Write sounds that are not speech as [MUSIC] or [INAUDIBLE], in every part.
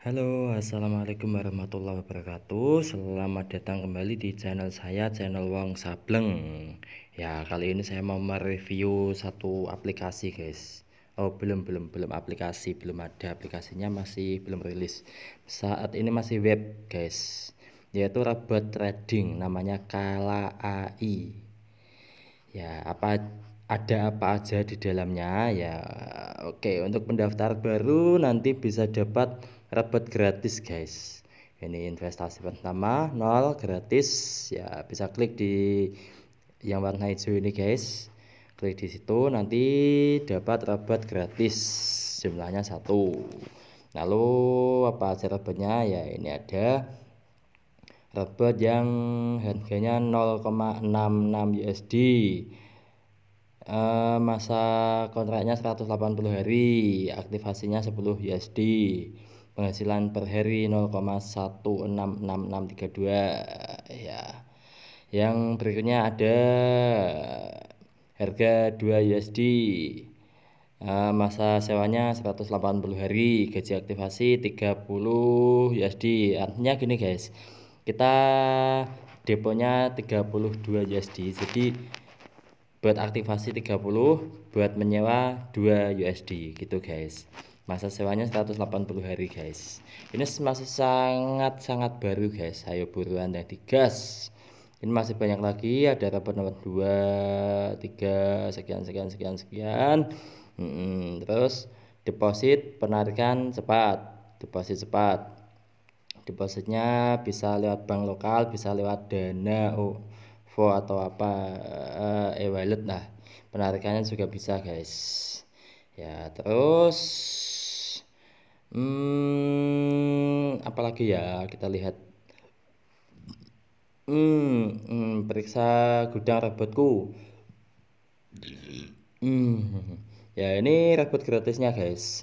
Halo assalamualaikum warahmatullahi wabarakatuh Selamat datang kembali di channel saya channel Wong Sableng Ya kali ini saya mau mereview satu aplikasi guys Oh belum belum belum aplikasi belum ada aplikasinya masih belum rilis Saat ini masih web guys Yaitu robot trading namanya Kala AI Ya apa ada apa aja di dalamnya ya Oke untuk pendaftar baru nanti bisa dapat rapat gratis guys ini investasi pertama nol gratis ya bisa klik di yang warna hijau ini guys klik di situ nanti dapat rabat gratis jumlahnya satu lalu apa aja rabatnya ya ini ada rabat yang harganya 0,66 USD Uh, masa kontraknya 180 hari, aktivasinya 10 USD penghasilan per hari 0,166632 ya yang berikutnya ada harga 2 USD uh, eh, masa sewanya 180 hari gaji aktivasi 30 USD artinya gini guys kita deponya 32 USD jadi buat aktivasi 30 buat menyewa 2 USD gitu guys masa sewanya 180 hari guys ini masih sangat-sangat baru guys ayo buruan dan digas ini masih banyak lagi ada rapat nomor 2 3 sekian sekian sekian sekian hmm, terus deposit penarikan cepat deposit cepat depositnya bisa lewat bank lokal bisa lewat dana OVO atau apa eh, e-wallet nah penarikannya juga bisa guys ya terus Hmm, apalagi ya kita lihat. Hmm, hmm periksa gudang robotku. Hmm, ya ini robot gratisnya guys.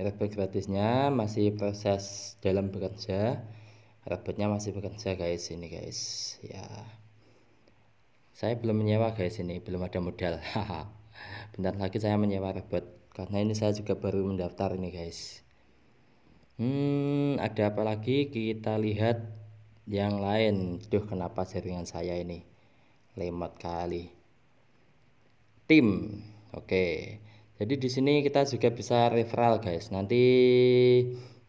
Ini robot gratisnya masih proses dalam bekerja. Robotnya masih bekerja guys ini guys. Ya, saya belum menyewa guys ini belum ada modal. [LAUGHS] Bentar lagi saya menyewa robot karena ini saya juga baru mendaftar ini guys hmm ada apa lagi kita lihat yang lain tuh kenapa jaringan saya ini lemot kali tim oke jadi di sini kita juga bisa referral guys nanti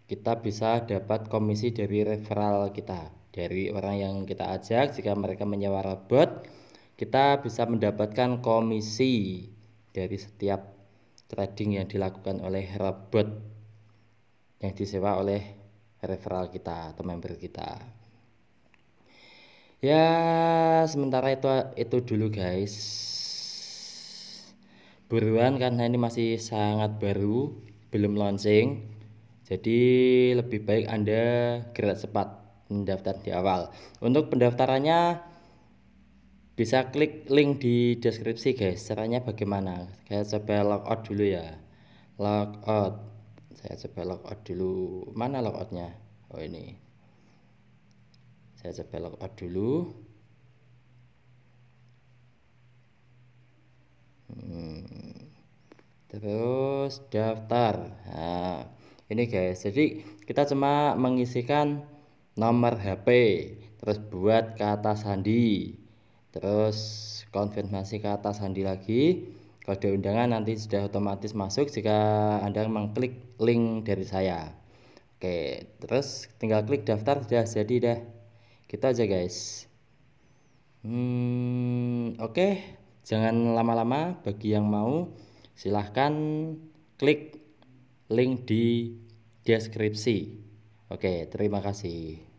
kita bisa dapat komisi dari referral kita dari orang yang kita ajak jika mereka menyewa robot kita bisa mendapatkan komisi dari setiap trading yang dilakukan oleh robot yang disewa oleh referral kita atau member kita ya sementara itu itu dulu guys buruan karena ini masih sangat baru belum launching jadi lebih baik anda gerak cepat mendaftar di awal untuk pendaftarannya bisa klik link di deskripsi guys caranya bagaimana saya coba logout dulu ya logout saya coba logout dulu mana logoutnya oh ini saya coba logout dulu hmm. terus daftar nah, ini guys jadi kita cuma mengisikan nomor HP terus buat kata sandi terus konfirmasi ke atas Handi lagi kode undangan nanti sudah otomatis masuk jika Anda mengklik link dari saya. Oke, terus tinggal klik daftar sudah jadi dah. Kita gitu aja guys. Hmm, oke, okay. jangan lama-lama bagi yang mau silahkan klik link di deskripsi. Oke, terima kasih.